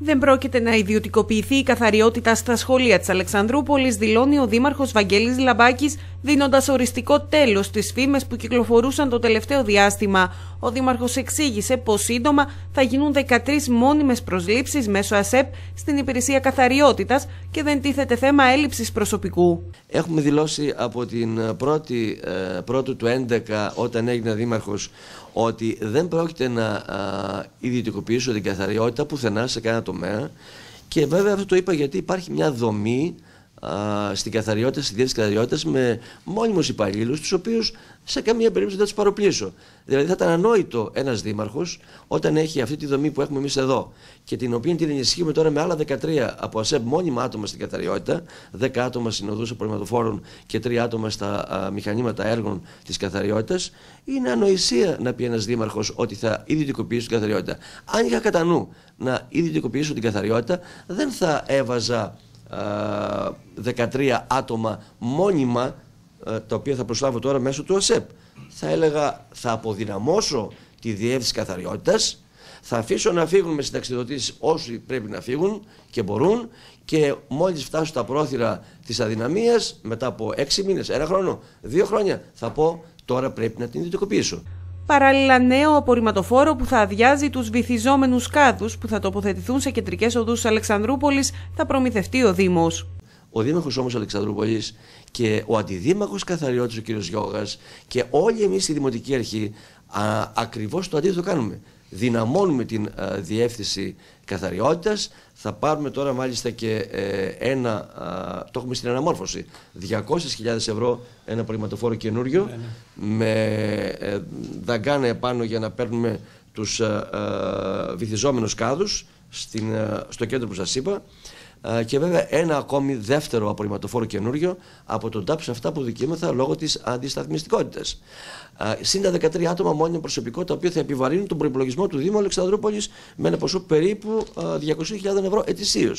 Δεν πρόκειται να ιδιωτικοποιηθεί η καθαριότητα στα σχολεία της Αλεξανδρούπολης, δηλώνει ο Δήμαρχος Βαγγέλης Λαμπάκης, δίνοντας οριστικό τέλος στις φήμες που κυκλοφορούσαν το τελευταίο διάστημα. Ο Δήμαρχος εξήγησε πως σύντομα θα γίνουν 13 μόνιμες προσλήψεις μέσω ΑΣΕΠ στην υπηρεσία καθαριότητας και δεν τίθεται θέμα έλλειψης προσωπικού. Έχουμε δηλώσει από την πρώτη, ε, πρώτη του 2011 όταν έγινε Δήμαρχος ότι δεν πρόκειται να α, ιδιωτικοποιήσω την καθαριότητα πουθενά σε κανένα τομέα και βέβαια αυτό το είπα γιατί υπάρχει μια δομή στην καθαριότητα, στη διεύθυνση καθαριότητα με μόνιμους υπαλλήλους, τους οποίους σε καμία περίπτωση δεν τους παροπλήσω. Δηλαδή θα ήταν ανόητο ένας δήμαρχος όταν έχει αυτή τη δομή που έχουμε εμείς εδώ και την οποία την ενισχύουμε τώρα με άλλα 13 από ΑΣΕΠ μόνιμα άτομα στην καθαριότητα, 10 άτομα συνοδούς απορριμματοφόρων και 3 άτομα στα α, μηχανήματα έργων της καθαριότητας, είναι ανοησία να πει ένας δήμαρχος ότι θα ιδιωτικοποιήσω την καθαριότητα. Αν είχα κατά νου να ιδιωτικοποιήσω την καθαριότητα, δεν θα έβαζα 13 άτομα μόνιμα ε, τα οποία θα προσλάβω τώρα μέσω του ΑΣΕΠ. Θα έλεγα θα αποδυναμώσω τη διεύθυνση καθαριότητας, θα αφήσω να φύγουν με συνταξιδοτήσεις όσοι πρέπει να φύγουν και μπορούν και μόλις φτάσω στα πρόθυρα της αδυναμίας μετά από 6 μήνες, ένα χρόνο, δύο χρόνια θα πω τώρα πρέπει να την ιδιωτικοποιήσω παράλληλα νέο απορριμματοφόρο που θα αδειάζει τους βυθιζόμενους κάδους που θα τοποθετηθούν σε κεντρικές οδούς Αλεξανδρούπολης θα προμηθευτεί ο Δήμος. Ο Δήμαρχος όμως Αλεξανδρούπολης και ο Αντιδήμαρχος Καθαριώτης ο κ. Γιώγας και όλοι εμείς στη Δημοτική Αρχή ακριβώς το αντίθετο κάνουμε δυναμώνουμε την ε, διεύθυνση καθαριότητας. Θα πάρουμε τώρα μάλιστα και ε, ένα, το έχουμε στην αναμόρφωση, 200.000 ευρώ ένα πρωιματοφόρο καινούριο ναι, ναι. με ε, δαγκάνε επάνω για να παίρνουμε τους βυθιζόμενους κάδους στην, στο κέντρο που σας είπα. Ε, και βέβαια ένα ακόμη δεύτερο απορριμματοφόρο καινούριο από τον ΤΑΠΣ αυτά που δικαιούμεθα λόγω της αντισταθμιστικότητας. Ε, συν τα 13 άτομα μόνιμο προσωπικό, τα οποία θα επιβαρύνουν τον προπολογισμό του Δήμου Αλεξανδρούπολης με ένα ποσό περίπου 200.000 ε, ευρώ ετησίως.